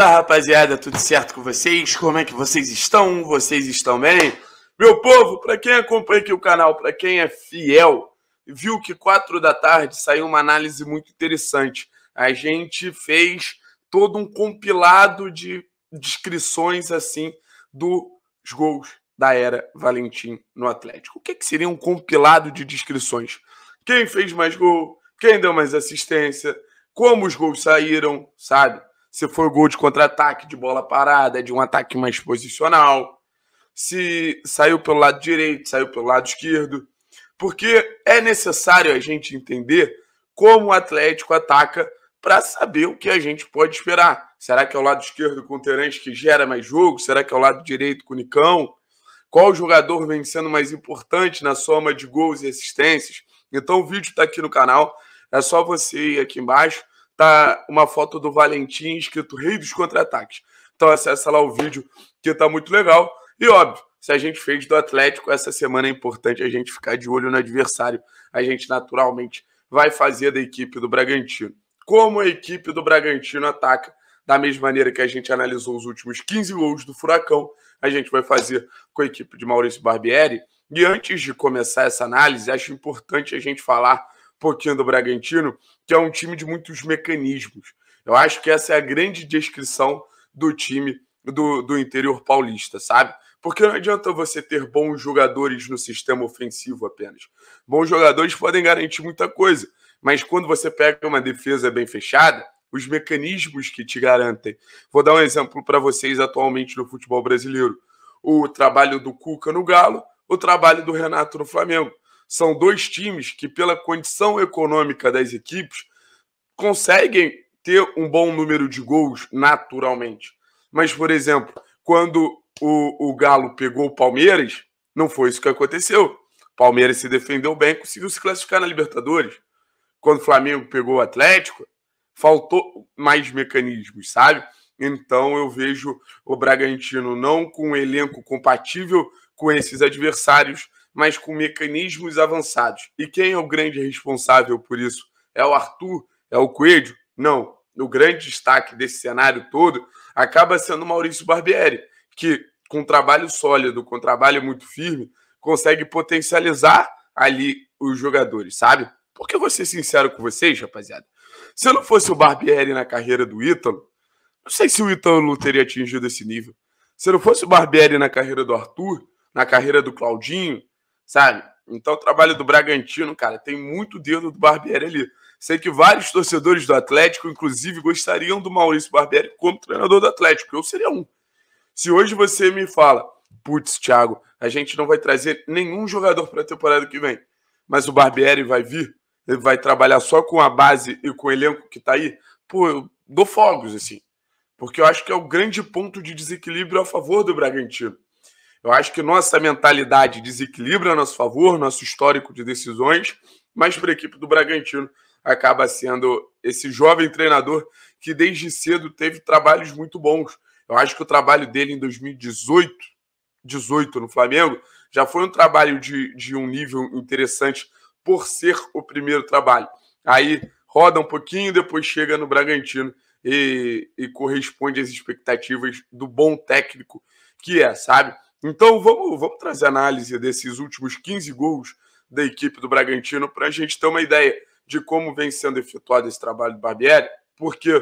Fala rapaziada, tudo certo com vocês? Como é que vocês estão? Vocês estão bem? Meu povo, para quem acompanha aqui o canal, para quem é fiel, viu que 4 da tarde saiu uma análise muito interessante. A gente fez todo um compilado de descrições assim dos gols da era Valentim no Atlético. O que, é que seria um compilado de descrições? Quem fez mais gol? Quem deu mais assistência? Como os gols saíram, sabe? Se for gol de contra-ataque, de bola parada, de um ataque mais posicional. Se saiu pelo lado direito, saiu pelo lado esquerdo. Porque é necessário a gente entender como o Atlético ataca para saber o que a gente pode esperar. Será que é o lado esquerdo com o Terence que gera mais jogo? Será que é o lado direito com o Nicão? Qual jogador vem sendo mais importante na soma de gols e assistências? Então o vídeo está aqui no canal. É só você ir aqui embaixo tá uma foto do Valentim escrito Rei dos Contra-Ataques. Então acessa lá o vídeo que tá muito legal. E óbvio, se a gente fez do Atlético, essa semana é importante a gente ficar de olho no adversário. A gente naturalmente vai fazer da equipe do Bragantino. Como a equipe do Bragantino ataca, da mesma maneira que a gente analisou os últimos 15 gols do Furacão, a gente vai fazer com a equipe de Maurício Barbieri. E antes de começar essa análise, acho importante a gente falar pouquinho do Bragantino, que é um time de muitos mecanismos. Eu acho que essa é a grande descrição do time do, do interior paulista, sabe? Porque não adianta você ter bons jogadores no sistema ofensivo apenas. Bons jogadores podem garantir muita coisa, mas quando você pega uma defesa bem fechada, os mecanismos que te garantem. Vou dar um exemplo para vocês atualmente no futebol brasileiro: o trabalho do Cuca no Galo, o trabalho do Renato no Flamengo. São dois times que, pela condição econômica das equipes, conseguem ter um bom número de gols naturalmente. Mas, por exemplo, quando o, o Galo pegou o Palmeiras, não foi isso que aconteceu. O Palmeiras se defendeu bem, conseguiu se classificar na Libertadores. Quando o Flamengo pegou o Atlético, faltou mais mecanismos, sabe? Então eu vejo o Bragantino não com um elenco compatível com esses adversários mas com mecanismos avançados. E quem é o grande responsável por isso? É o Arthur? É o Coelho? Não. O grande destaque desse cenário todo acaba sendo Maurício Barbieri, que, com trabalho sólido, com trabalho muito firme, consegue potencializar ali os jogadores, sabe? Porque eu vou ser sincero com vocês, rapaziada. Se eu não fosse o Barbieri na carreira do Ítalo, não sei se o Ítalo teria atingido esse nível. Se não fosse o Barbieri na carreira do Arthur, na carreira do Claudinho, sabe? Então o trabalho do Bragantino, cara, tem muito dedo do Barbieri ali. Sei que vários torcedores do Atlético, inclusive, gostariam do Maurício Barbieri como treinador do Atlético. Eu seria um. Se hoje você me fala, putz, Thiago, a gente não vai trazer nenhum jogador para a temporada que vem, mas o Barbieri vai vir, ele vai trabalhar só com a base e com o elenco que está aí, pô, eu dou fogos, assim. Porque eu acho que é o grande ponto de desequilíbrio a favor do Bragantino. Eu acho que nossa mentalidade desequilibra a nosso favor, nosso histórico de decisões, mas para a equipe do Bragantino acaba sendo esse jovem treinador que desde cedo teve trabalhos muito bons. Eu acho que o trabalho dele em 2018, 18 no Flamengo, já foi um trabalho de, de um nível interessante por ser o primeiro trabalho. Aí roda um pouquinho, depois chega no Bragantino e, e corresponde às expectativas do bom técnico que é, sabe? Então vamos, vamos trazer análise desses últimos 15 gols da equipe do Bragantino para a gente ter uma ideia de como vem sendo efetuado esse trabalho do Barbieri, porque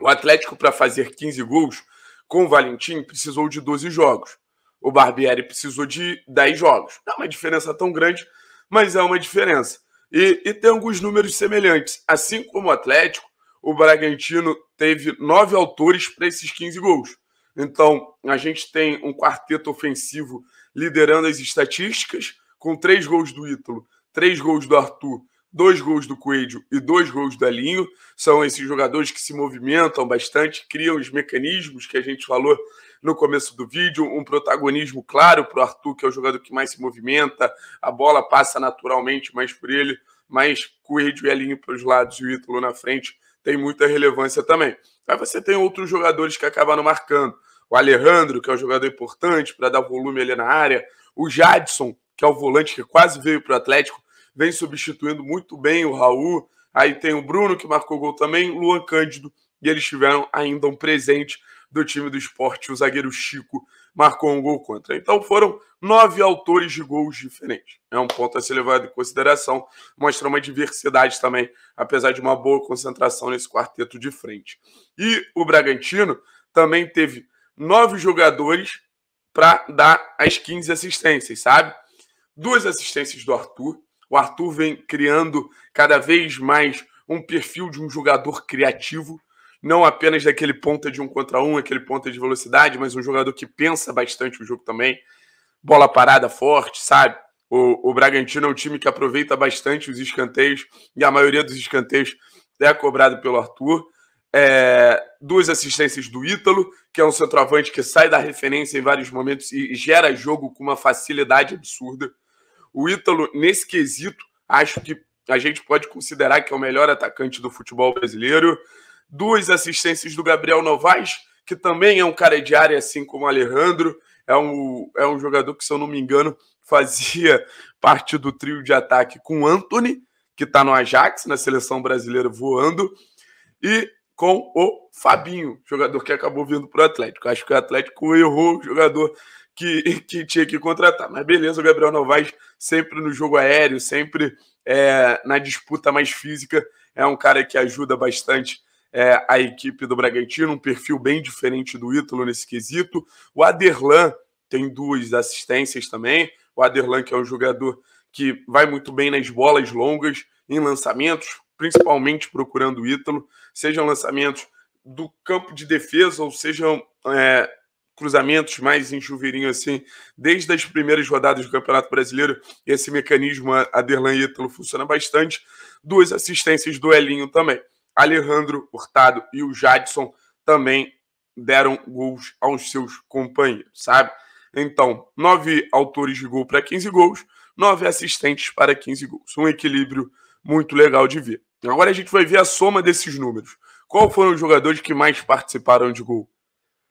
o Atlético, para fazer 15 gols com o Valentim, precisou de 12 jogos. O Barbieri precisou de 10 jogos. Não é uma diferença tão grande, mas é uma diferença. E, e tem alguns números semelhantes. Assim como o Atlético, o Bragantino teve nove autores para esses 15 gols. Então, a gente tem um quarteto ofensivo liderando as estatísticas, com três gols do Ítalo, três gols do Arthur, dois gols do Coelho e dois gols do Alinho. São esses jogadores que se movimentam bastante, criam os mecanismos que a gente falou no começo do vídeo, um protagonismo claro para o Arthur, que é o jogador que mais se movimenta, a bola passa naturalmente mais por ele, mas Coelho e Alinho para os lados e o Ítalo na frente tem muita relevância também. Aí você tem outros jogadores que acabaram marcando. O Alejandro, que é um jogador importante para dar volume ali na área. O Jadson, que é o volante que quase veio para o Atlético, vem substituindo muito bem o Raul. Aí tem o Bruno, que marcou gol também, Luan Cândido, e eles tiveram ainda um presente do time do esporte, o zagueiro Chico marcou um gol contra. Então foram nove autores de gols diferentes. É um ponto a ser levado em consideração, mostra uma diversidade também, apesar de uma boa concentração nesse quarteto de frente. E o Bragantino também teve nove jogadores para dar as 15 assistências, sabe? Duas assistências do Arthur. O Arthur vem criando cada vez mais um perfil de um jogador criativo, não apenas daquele ponta de um contra um, aquele ponta de velocidade, mas um jogador que pensa bastante o jogo também. Bola parada forte, sabe? O, o Bragantino é um time que aproveita bastante os escanteios e a maioria dos escanteios é cobrado pelo Arthur. É, duas assistências do Ítalo, que é um centroavante que sai da referência em vários momentos e gera jogo com uma facilidade absurda. O Ítalo, nesse quesito, acho que a gente pode considerar que é o melhor atacante do futebol brasileiro duas assistências do Gabriel Novaes, que também é um cara de área, assim como o Alejandro. É um, é um jogador que, se eu não me engano, fazia parte do trio de ataque com Anthony, que está no Ajax, na seleção brasileira, voando, e com o Fabinho, jogador que acabou vindo para o Atlético. Acho que o Atlético errou o jogador que, que tinha que contratar. Mas beleza, o Gabriel Novaes sempre no jogo aéreo, sempre é, na disputa mais física, é um cara que ajuda bastante é, a equipe do Bragantino, um perfil bem diferente do Ítalo nesse quesito. O Aderlan tem duas assistências também. O Aderlan, que é um jogador que vai muito bem nas bolas longas, em lançamentos, principalmente procurando o Ítalo, sejam lançamentos do campo de defesa ou sejam é, cruzamentos mais em chuveirinho assim, desde as primeiras rodadas do Campeonato Brasileiro, esse mecanismo Aderlan e Ítalo funciona bastante. Duas assistências do Elinho também. Alejandro Hurtado e o Jadson também deram gols aos seus companheiros, sabe? Então, nove autores de gol para 15 gols, nove assistentes para 15 gols. Um equilíbrio muito legal de ver. Agora a gente vai ver a soma desses números. Qual foram os jogadores que mais participaram de gol?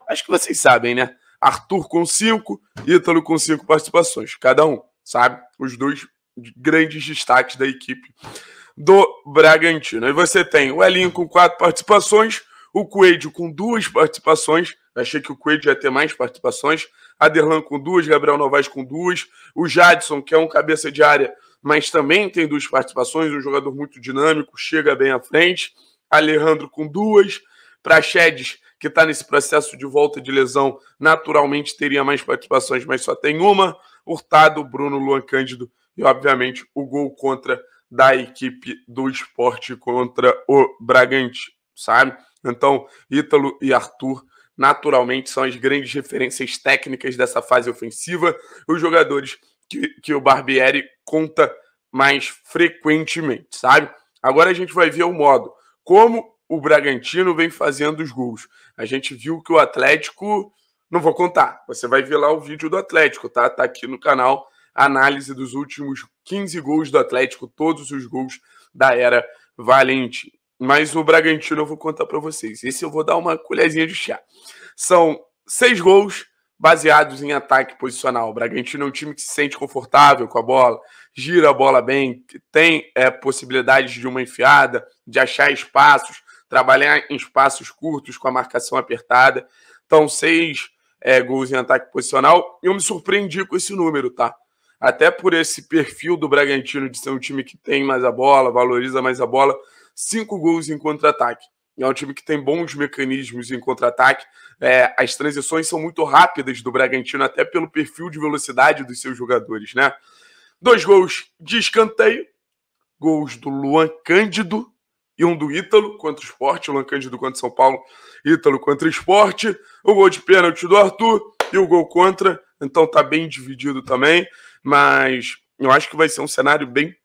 Acho que vocês sabem, né? Arthur com cinco, Ítalo com cinco participações, cada um, sabe? Os dois grandes destaques da equipe do Bragantino. E você tem o Elinho com quatro participações, o Coelho com duas participações. Achei que o Coelho ia ter mais participações. Aderlan com duas, Gabriel Novaes com duas, o Jadson, que é um cabeça de área, mas também tem duas participações, um jogador muito dinâmico, chega bem à frente. Alejandro com duas, Praxedes, que está nesse processo de volta de lesão, naturalmente teria mais participações, mas só tem uma. Hurtado, Bruno, Luan Cândido e, obviamente, o gol contra da equipe do esporte contra o Bragantino, sabe? Então, Ítalo e Arthur naturalmente são as grandes referências técnicas dessa fase ofensiva, os jogadores que, que o Barbieri conta mais frequentemente, sabe? Agora a gente vai ver o modo como o Bragantino vem fazendo os gols. A gente viu que o Atlético, não vou contar, você vai ver lá o vídeo do Atlético, tá? Tá aqui no canal análise dos últimos 15 gols do Atlético, todos os gols da era Valente. Mas o Bragantino eu vou contar para vocês. Esse eu vou dar uma colherzinha de chá. São seis gols baseados em ataque posicional. O Bragantino é um time que se sente confortável com a bola, gira a bola bem, tem é, possibilidades de uma enfiada, de achar espaços, trabalhar em espaços curtos com a marcação apertada. Então, seis é, gols em ataque posicional. Eu me surpreendi com esse número, tá? até por esse perfil do Bragantino de ser um time que tem mais a bola, valoriza mais a bola, cinco gols em contra-ataque. É um time que tem bons mecanismos em contra-ataque. É, as transições são muito rápidas do Bragantino, até pelo perfil de velocidade dos seus jogadores, né? Dois gols de escanteio, gols do Luan Cândido e um do Ítalo contra o esporte. Luan Cândido contra São Paulo, Ítalo contra o esporte. O gol de pênalti do Arthur e o gol contra. Então tá bem dividido também mas eu acho que vai ser um cenário bem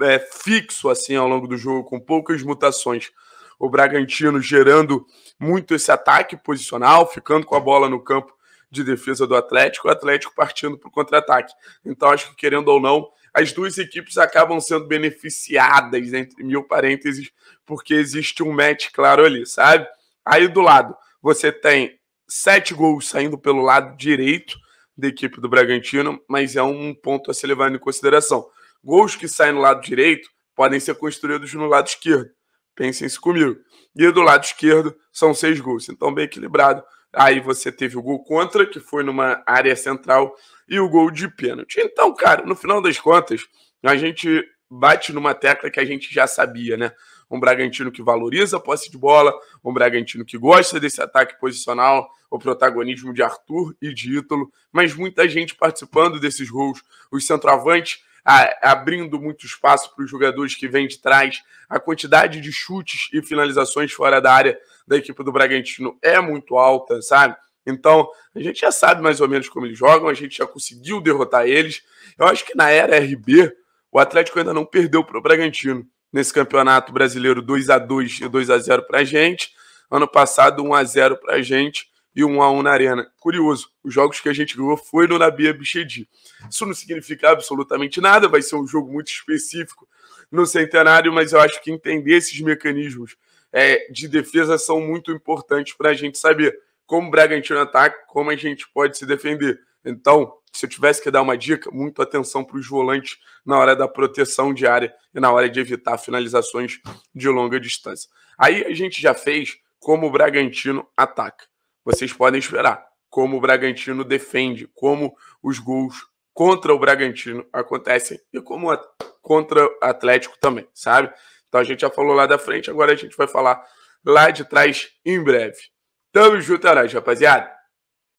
é, fixo assim ao longo do jogo, com poucas mutações. O Bragantino gerando muito esse ataque posicional, ficando com a bola no campo de defesa do Atlético, o Atlético partindo para o contra-ataque. Então, acho que, querendo ou não, as duas equipes acabam sendo beneficiadas, entre mil parênteses, porque existe um match claro ali, sabe? Aí do lado, você tem sete gols saindo pelo lado direito, da equipe do Bragantino, mas é um ponto a ser levado em consideração. Gols que saem no lado direito podem ser construídos no lado esquerdo. Pensem se comigo. E do lado esquerdo são seis gols, então bem equilibrado. Aí você teve o gol contra, que foi numa área central, e o gol de pênalti. Então, cara, no final das contas, a gente bate numa tecla que a gente já sabia, né? um Bragantino que valoriza a posse de bola, um Bragantino que gosta desse ataque posicional, o protagonismo de Arthur e de Ítalo, mas muita gente participando desses gols, os centroavantes abrindo muito espaço para os jogadores que vêm de trás. A quantidade de chutes e finalizações fora da área da equipe do Bragantino é muito alta, sabe? Então, a gente já sabe mais ou menos como eles jogam, a gente já conseguiu derrotar eles. Eu acho que na era RB, o Atlético ainda não perdeu para o Bragantino nesse campeonato brasileiro 2 a 2 e 2 a 0 para a gente. Ano passado, 1 a 0 para a gente e 1 a 1 na Arena. Curioso, os jogos que a gente ganhou foi no Nabia Bichedi. Isso não significa absolutamente nada, vai ser um jogo muito específico no centenário, mas eu acho que entender esses mecanismos é, de defesa são muito importantes para a gente saber como o Bragantino ataca, como a gente pode se defender. Então, se eu tivesse que dar uma dica, muita atenção para os volantes na hora da proteção de área e na hora de evitar finalizações de longa distância. Aí a gente já fez como o Bragantino ataca. Vocês podem esperar como o Bragantino defende, como os gols contra o Bragantino acontecem e como a, contra o Atlético também, sabe? Então a gente já falou lá da frente, agora a gente vai falar lá de trás em breve. Tamo junto, é rapaziada!